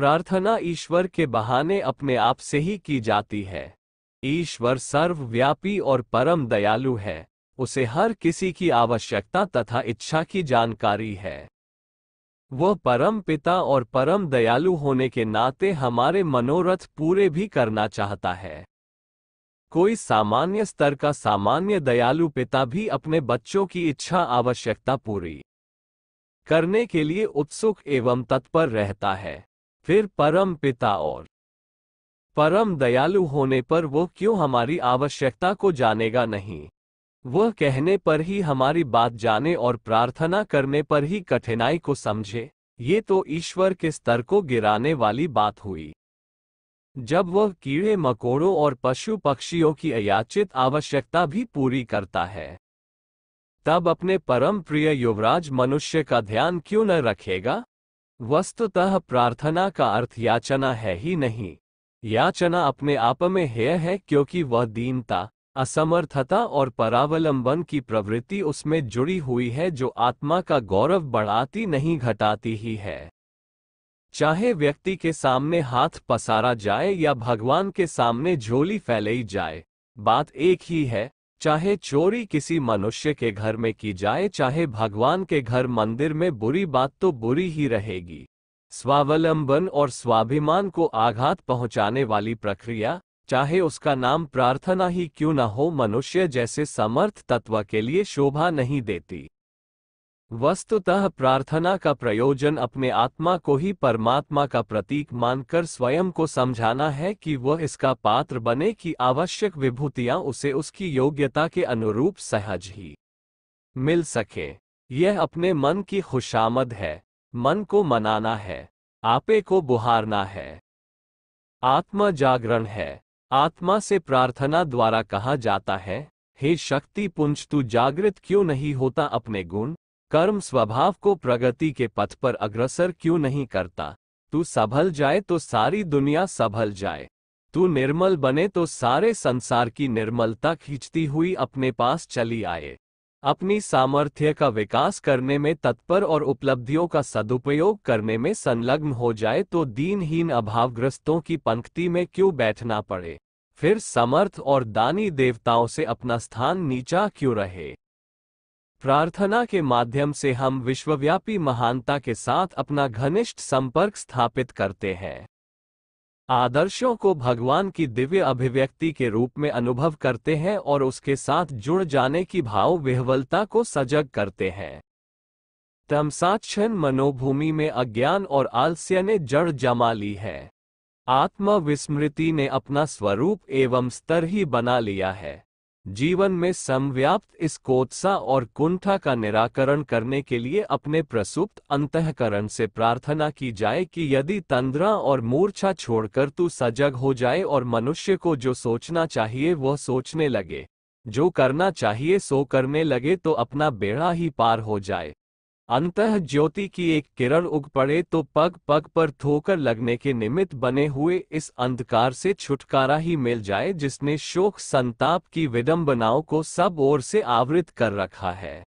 प्रार्थना ईश्वर के बहाने अपने आप से ही की जाती है ईश्वर सर्वव्यापी और परम दयालु है उसे हर किसी की आवश्यकता तथा इच्छा की जानकारी है वह परम पिता और परम दयालु होने के नाते हमारे मनोरथ पूरे भी करना चाहता है कोई सामान्य स्तर का सामान्य दयालु पिता भी अपने बच्चों की इच्छा आवश्यकता पूरी करने के लिए उत्सुक एवं तत्पर रहता है फिर परम पिता और परम दयालु होने पर वो क्यों हमारी आवश्यकता को जानेगा नहीं वह कहने पर ही हमारी बात जाने और प्रार्थना करने पर ही कठिनाई को समझे ये तो ईश्वर के स्तर को गिराने वाली बात हुई जब वह कीड़े मकोड़ों और पशु पक्षियों की अयाचित आवश्यकता भी पूरी करता है तब अपने परम प्रिय युवराज मनुष्य का ध्यान क्यों न रखेगा वस्तुतः प्रार्थना का अर्थ याचना है ही नहीं याचना अपने आप में हेय है क्योंकि वह दीनता असमर्थता और परावलंबन की प्रवृत्ति उसमें जुड़ी हुई है जो आत्मा का गौरव बढ़ाती नहीं घटाती ही है चाहे व्यक्ति के सामने हाथ पसारा जाए या भगवान के सामने झोली फैलाई जाए बात एक ही है चाहे चोरी किसी मनुष्य के घर में की जाए चाहे भगवान के घर मंदिर में बुरी बात तो बुरी ही रहेगी स्वावलंबन और स्वाभिमान को आघात पहुंचाने वाली प्रक्रिया चाहे उसका नाम प्रार्थना ही क्यों न हो मनुष्य जैसे समर्थ तत्व के लिए शोभा नहीं देती वस्तुतः प्रार्थना का प्रयोजन अपने आत्मा को ही परमात्मा का प्रतीक मानकर स्वयं को समझाना है कि वह इसका पात्र बने कि आवश्यक विभूतियां उसे उसकी योग्यता के अनुरूप सहज ही मिल सके यह अपने मन की खुशामद है मन को मनाना है आपे को बुहारना है आत्मा जागरण है आत्मा से प्रार्थना द्वारा कहा जाता है हे शक्ति पुंज तू जागृत क्यों नहीं होता अपने गुण कर्म स्वभाव को प्रगति के पथ पर अग्रसर क्यों नहीं करता तू सभल जाए तो सारी दुनिया सभल जाए तू निर्मल बने तो सारे संसार की निर्मलता खींचती हुई अपने पास चली आए अपनी सामर्थ्य का विकास करने में तत्पर और उपलब्धियों का सदुपयोग करने में संलग्न हो जाए तो दीनहीन अभावग्रस्तों की पंक्ति में क्यों बैठना पड़े फिर समर्थ और दानी देवताओं से अपना स्थान नीचा क्यों रहे प्रार्थना के माध्यम से हम विश्वव्यापी महानता के साथ अपना घनिष्ठ संपर्क स्थापित करते हैं आदर्शों को भगवान की दिव्य अभिव्यक्ति के रूप में अनुभव करते हैं और उसके साथ जुड़ जाने की भाव विह्वलता को सजग करते हैं तमसाक्षण मनोभूमि में अज्ञान और आलस्य ने जड़ जमा ली है आत्मविस्मृति ने अपना स्वरूप एवं स्तर ही बना लिया है जीवन में समव्याप्त इस कोत्सा और कुंठा का निराकरण करने के लिए अपने प्रसुप्त अंतकरण से प्रार्थना की जाए कि यदि तंद्रा और मूर्छा छोड़कर तू सजग हो जाए और मनुष्य को जो सोचना चाहिए वह सोचने लगे जो करना चाहिए सो करने लगे तो अपना बेड़ा ही पार हो जाए अंत ज्योति की एक किरण उग पड़े तो पग पग पर थोकर लगने के निमित्त बने हुए इस अंधकार से छुटकारा ही मिल जाए जिसने शोक संताप की विडंबनाओं को सब ओर से आवृत कर रखा है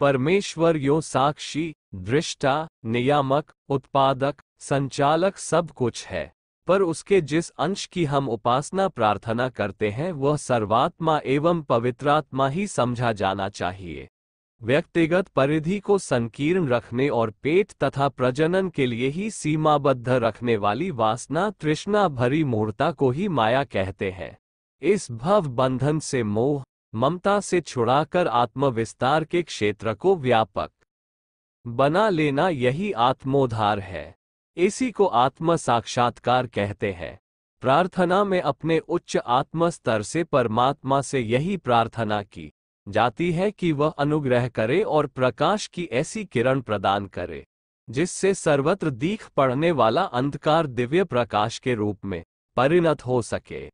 परमेश्वर यो साक्षी दृष्टा नियामक उत्पादक संचालक सब कुछ है पर उसके जिस अंश की हम उपासना प्रार्थना करते हैं वह सर्वात्मा एवं पवित्रात्मा ही समझा जाना चाहिए व्यक्तिगत परिधि को संकीर्ण रखने और पेट तथा प्रजनन के लिए ही सीमाबद्ध रखने वाली वासना तृष्णा भरी मूर्ता को ही माया कहते हैं इस भव बंधन से मोह ममता से छुड़ाकर आत्मविस्तार के क्षेत्र को व्यापक बना लेना यही आत्मोद्धार है इसी को आत्म साक्षात्कार कहते हैं प्रार्थना में अपने उच्च आत्म स्तर से परमात्मा से यही प्रार्थना की जाती है कि वह अनुग्रह करे और प्रकाश की ऐसी किरण प्रदान करे जिससे सर्वत्र दीख पड़ने वाला अंधकार दिव्य प्रकाश के रूप में परिणत हो सके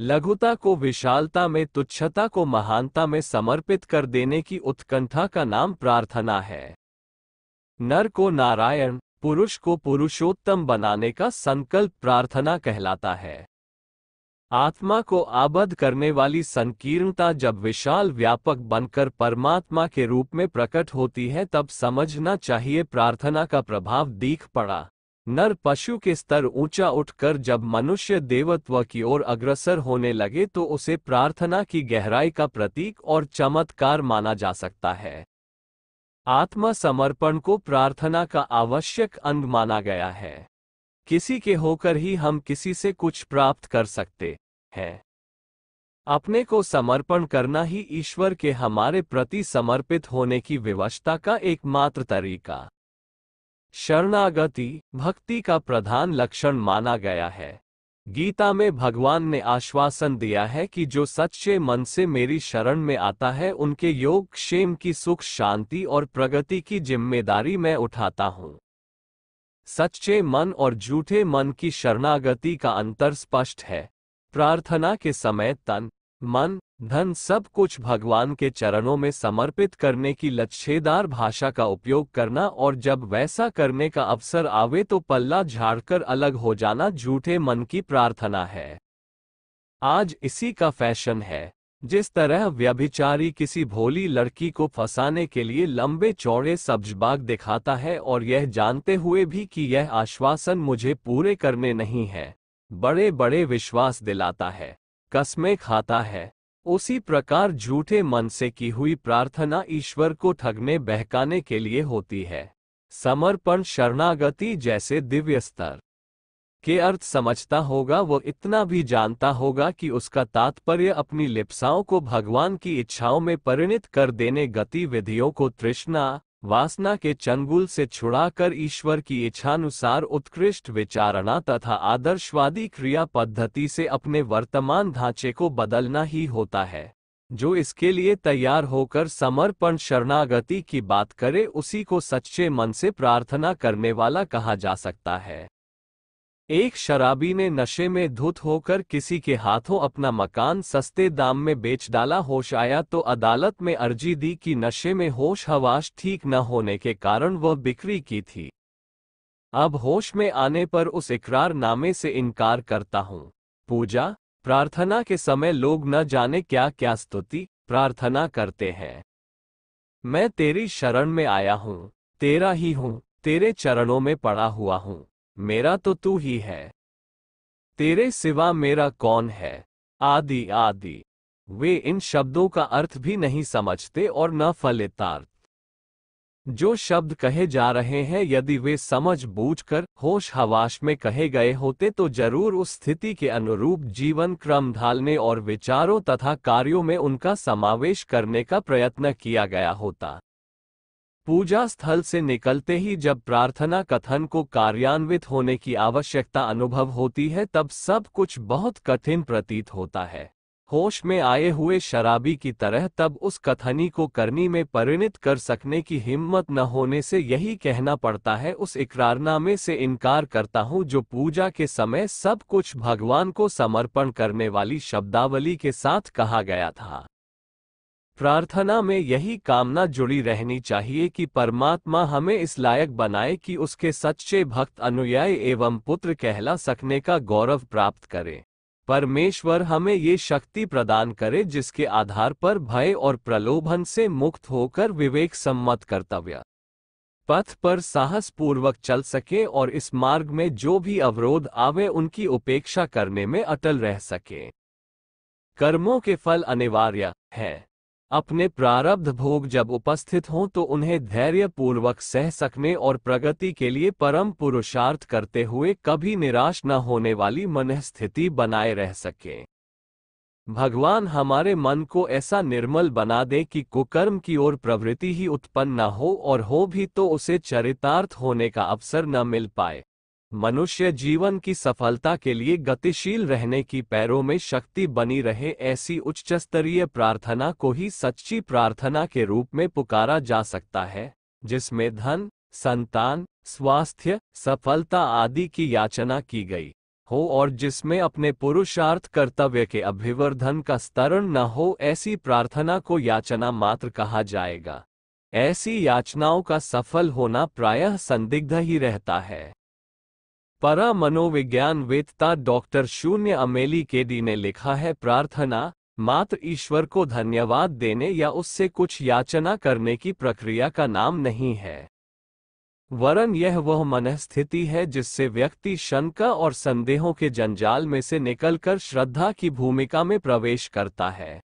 लघुता को विशालता में तुच्छता को महानता में समर्पित कर देने की उत्कंठा का नाम प्रार्थना है नर को नारायण पुरुष को पुरुषोत्तम बनाने का संकल्प प्रार्थना कहलाता है आत्मा को आबद्ध करने वाली संकीर्णता जब विशाल व्यापक बनकर परमात्मा के रूप में प्रकट होती है तब समझना चाहिए प्रार्थना का प्रभाव दीख पड़ा नर पशु के स्तर ऊंचा उठकर जब मनुष्य देवत्व की ओर अग्रसर होने लगे तो उसे प्रार्थना की गहराई का प्रतीक और चमत्कार माना जा सकता है आत्मसमर्पण को प्रार्थना का आवश्यक अंग माना गया है किसी के होकर ही हम किसी से कुछ प्राप्त कर सकते है अपने को समर्पण करना ही ईश्वर के हमारे प्रति समर्पित होने की विवशता का एकमात्र तरीका शरणागति भक्ति का प्रधान लक्षण माना गया है गीता में भगवान ने आश्वासन दिया है कि जो सच्चे मन से मेरी शरण में आता है उनके योग क्षेम की सुख शांति और प्रगति की जिम्मेदारी मैं उठाता हूं सच्चे मन और झूठे मन की शरणागति का अंतर स्पष्ट है प्रार्थना के समय तन मन धन सब कुछ भगवान के चरणों में समर्पित करने की लच्छेदार भाषा का उपयोग करना और जब वैसा करने का अवसर आवे तो पल्ला झाड़कर अलग हो जाना झूठे मन की प्रार्थना है आज इसी का फैशन है जिस तरह व्यभिचारी किसी भोली लड़की को फंसाने के लिए लंबे चौड़े सब्जबाग दिखाता है और यह जानते हुए भी कि यह आश्वासन मुझे पूरे करने नहीं है बड़े बड़े विश्वास दिलाता है कस्में खाता है उसी प्रकार झूठे मन से की हुई प्रार्थना ईश्वर को ठगने बहकाने के लिए होती है समर्पण शरणागति जैसे दिव्य स्तर के अर्थ समझता होगा वो इतना भी जानता होगा कि उसका तात्पर्य अपनी लिप्साओं को भगवान की इच्छाओं में परिणित कर देने गतिविधियों को तृष्णा वासना के चंगुल से छुड़ाकर ईश्वर की इच्छानुसार उत्कृष्ट विचारणा तथा आदर्शवादी क्रिया पद्धति से अपने वर्तमान ढांचे को बदलना ही होता है जो इसके लिए तैयार होकर समर्पण शरणागति की बात करे उसी को सच्चे मन से प्रार्थना करने वाला कहा जा सकता है एक शराबी ने नशे में धुत होकर किसी के हाथों अपना मकान सस्ते दाम में बेच डाला होश आया तो अदालत में अर्जी दी कि नशे में होश हवाश ठीक न होने के कारण वह बिक्री की थी अब होश में आने पर उस इकरारनामे से इनकार करता हूँ पूजा प्रार्थना के समय लोग न जाने क्या क्या स्तुति प्रार्थना करते हैं मैं तेरी शरण में आया हूँ तेरा ही हूँ तेरे चरणों में पड़ा हुआ हूँ मेरा तो तू ही है तेरे सिवा मेरा कौन है आदि आदि वे इन शब्दों का अर्थ भी नहीं समझते और न फलितार्थ जो शब्द कहे जा रहे हैं यदि वे समझ बूझकर होश हवाश में कहे गए होते तो जरूर उस स्थिति के अनुरूप जीवन क्रम ढालने और विचारों तथा कार्यों में उनका समावेश करने का प्रयत्न किया गया होता पूजा स्थल से निकलते ही जब प्रार्थना कथन को कार्यान्वित होने की आवश्यकता अनुभव होती है तब सब कुछ बहुत कठिन प्रतीत होता है होश में आए हुए शराबी की तरह तब उस कथनी को करनी में परिणित कर सकने की हिम्मत न होने से यही कहना पड़ता है उस इकरारनामे से इनकार करता हूँ जो पूजा के समय सब कुछ भगवान को समर्पण करने वाली शब्दावली के साथ कहा गया था प्रार्थना में यही कामना जुड़ी रहनी चाहिए कि परमात्मा हमें इस लायक बनाए कि उसके सच्चे भक्त अनुयायी एवं पुत्र कहला सकने का गौरव प्राप्त करें परमेश्वर हमें ये शक्ति प्रदान करे जिसके आधार पर भय और प्रलोभन से मुक्त होकर विवेक सम्मत कर्तव्य पथ पर साहस पूर्वक चल सके और इस मार्ग में जो भी अवरोध आवे उनकी उपेक्षा करने में अटल रह सके कर्मों के फल अनिवार्य हैं अपने प्रारब्ध भोग जब उपस्थित हों तो उन्हें धैर्यपूर्वक सह सकने और प्रगति के लिए परम पुरुषार्थ करते हुए कभी निराश न होने वाली मनस्थिति बनाए रह सके भगवान हमारे मन को ऐसा निर्मल बना दे कि कुकर्म की ओर प्रवृत्ति ही उत्पन्न न हो और हो भी तो उसे चरितार्थ होने का अवसर न मिल पाए मनुष्य जीवन की सफलता के लिए गतिशील रहने की पैरों में शक्ति बनी रहे ऐसी उच्च स्तरीय प्रार्थना को ही सच्ची प्रार्थना के रूप में पुकारा जा सकता है जिसमें धन संतान स्वास्थ्य सफलता आदि की याचना की गई हो और जिसमें अपने पुरुषार्थ कर्तव्य के अभिवर्धन का स्तरण न हो ऐसी प्रार्थना को याचना मात्र कहा जाएगा ऐसी याचनाओं का सफल होना प्रायः संदिग्ध ही रहता है परा मनोविज्ञान वेदता डॉक्टर शून्य अमेली केडी ने लिखा है प्रार्थना मात्र ईश्वर को धन्यवाद देने या उससे कुछ याचना करने की प्रक्रिया का नाम नहीं है वरन यह वह मनस्थिति है जिससे व्यक्ति शंका और संदेहों के जंजाल में से निकलकर श्रद्धा की भूमिका में प्रवेश करता है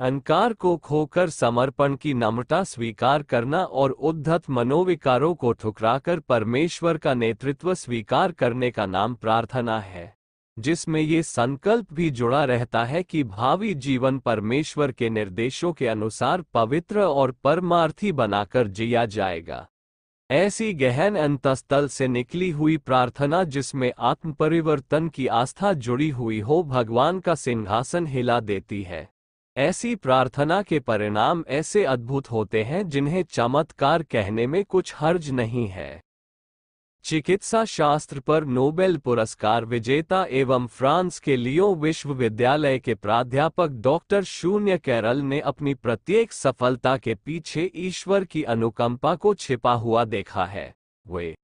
अहंकार को खोकर समर्पण की नम्रता स्वीकार करना और उद्धत मनोविकारों को ठुकराकर परमेश्वर का नेतृत्व स्वीकार करने का नाम प्रार्थना है जिसमें ये संकल्प भी जुड़ा रहता है कि भावी जीवन परमेश्वर के निर्देशों के अनुसार पवित्र और परमार्थी बनाकर जिया जाएगा ऐसी गहन अंतस्तल से निकली हुई प्रार्थना जिसमें आत्मपरिवर्तन की आस्था जुड़ी हुई हो भगवान का सिंहासन हिला देती है ऐसी प्रार्थना के परिणाम ऐसे अद्भुत होते हैं जिन्हें चमत्कार कहने में कुछ हर्ज नहीं है चिकित्सा शास्त्र पर नोबेल पुरस्कार विजेता एवं फ्रांस के लियो विश्वविद्यालय के प्राध्यापक डॉक्टर शून्य कैरल ने अपनी प्रत्येक सफलता के पीछे ईश्वर की अनुकंपा को छिपा हुआ देखा है वे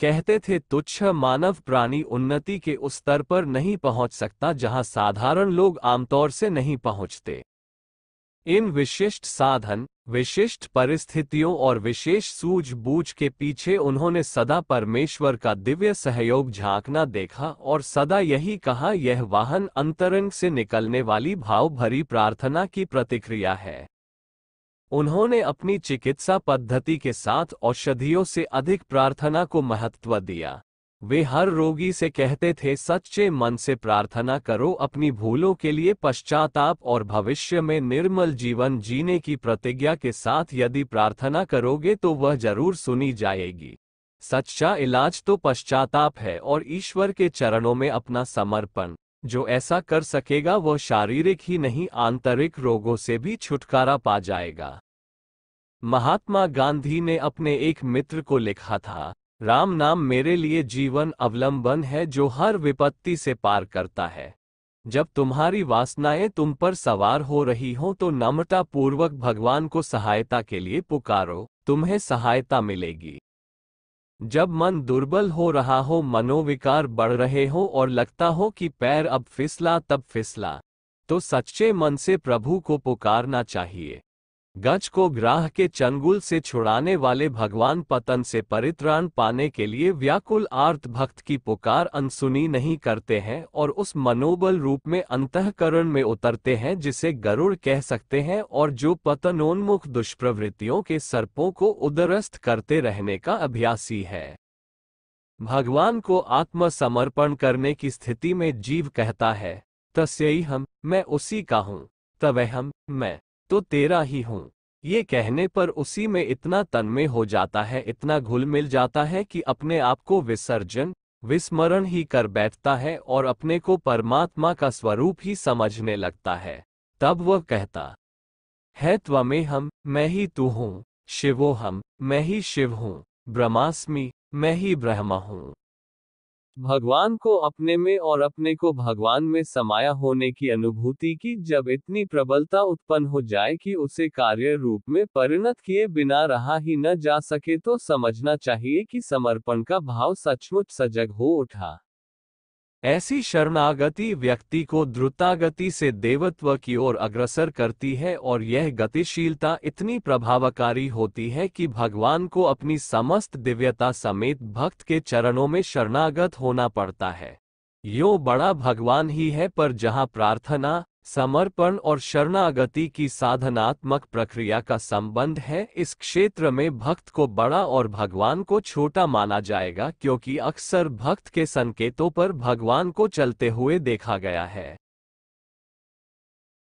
कहते थे तुच्छ मानव प्राणी उन्नति के उस स्तर पर नहीं पहुंच सकता जहां साधारण लोग आमतौर से नहीं पहुंचते इन विशिष्ट साधन विशिष्ट परिस्थितियों और विशेष सूझबूझ के पीछे उन्होंने सदा परमेश्वर का दिव्य सहयोग झांकना देखा और सदा यही कहा यह वाहन अंतरंग से निकलने वाली भाव भरी प्रार्थना की प्रतिक्रिया है उन्होंने अपनी चिकित्सा पद्धति के साथ औषधियों से अधिक प्रार्थना को महत्व दिया वे हर रोगी से कहते थे सच्चे मन से प्रार्थना करो अपनी भूलों के लिए पश्चाताप और भविष्य में निर्मल जीवन जीने की प्रतिज्ञा के साथ यदि प्रार्थना करोगे तो वह जरूर सुनी जाएगी सच्चा इलाज तो पश्चाताप है और ईश्वर के चरणों में अपना समर्पण जो ऐसा कर सकेगा वह शारीरिक ही नहीं आंतरिक रोगों से भी छुटकारा पा जाएगा महात्मा गांधी ने अपने एक मित्र को लिखा था राम नाम मेरे लिए जीवन अवलंबन है जो हर विपत्ति से पार करता है जब तुम्हारी वासनाएं तुम पर सवार हो रही हो तो नम्रतापूर्वक भगवान को सहायता के लिए पुकारो तुम्हें सहायता मिलेगी जब मन दुर्बल हो रहा हो मनोविकार बढ़ रहे हो और लगता हो कि पैर अब फिसला तब फिसला तो सच्चे मन से प्रभु को पुकारना चाहिए गज को ग्राह के चंगुल से छुड़ाने वाले भगवान पतन से परित्राण पाने के लिए व्याकुल आर्त भक्त की पुकार अनसुनी नहीं करते हैं और उस मनोबल रूप में अंतकरण में उतरते हैं जिसे गरुड़ कह सकते हैं और जो पतनोन्मुख दुष्प्रवृत्तियों के सर्पों को उदरस्त करते रहने का अभ्यासी है भगवान को आत्मसमर्पण करने की स्थिति में जीव कहता है तस्यई हम मैं उसी का हूँ तवह हम मैं तो तेरा ही हूँ ये कहने पर उसी में इतना तन्मय हो जाता है इतना घुल मिल जाता है कि अपने आप को विसर्जन विस्मरण ही कर बैठता है और अपने को परमात्मा का स्वरूप ही समझने लगता है तब वह कहता है त्वमे हम मैं ही तू हूँ शिवो हम मैं ही शिव हूँ ब्रह्मास्मि मैं ही ब्रह्म हूँ भगवान को अपने में और अपने को भगवान में समाया होने की अनुभूति की जब इतनी प्रबलता उत्पन्न हो जाए कि उसे कार्य रूप में परिणत किए बिना रहा ही न जा सके तो समझना चाहिए कि समर्पण का भाव सचमुच सजग हो उठा ऐसी शरणागति व्यक्ति को द्रुतागति से देवत्व की ओर अग्रसर करती है और यह गतिशीलता इतनी प्रभावकारी होती है कि भगवान को अपनी समस्त दिव्यता समेत भक्त के चरणों में शरणागत होना पड़ता है यो बड़ा भगवान ही है पर जहाँ प्रार्थना समर्पण और शरणागति की साधनात्मक प्रक्रिया का संबंध है इस क्षेत्र में भक्त को बड़ा और भगवान को छोटा माना जाएगा क्योंकि अक्सर भक्त के संकेतों पर भगवान को चलते हुए देखा गया है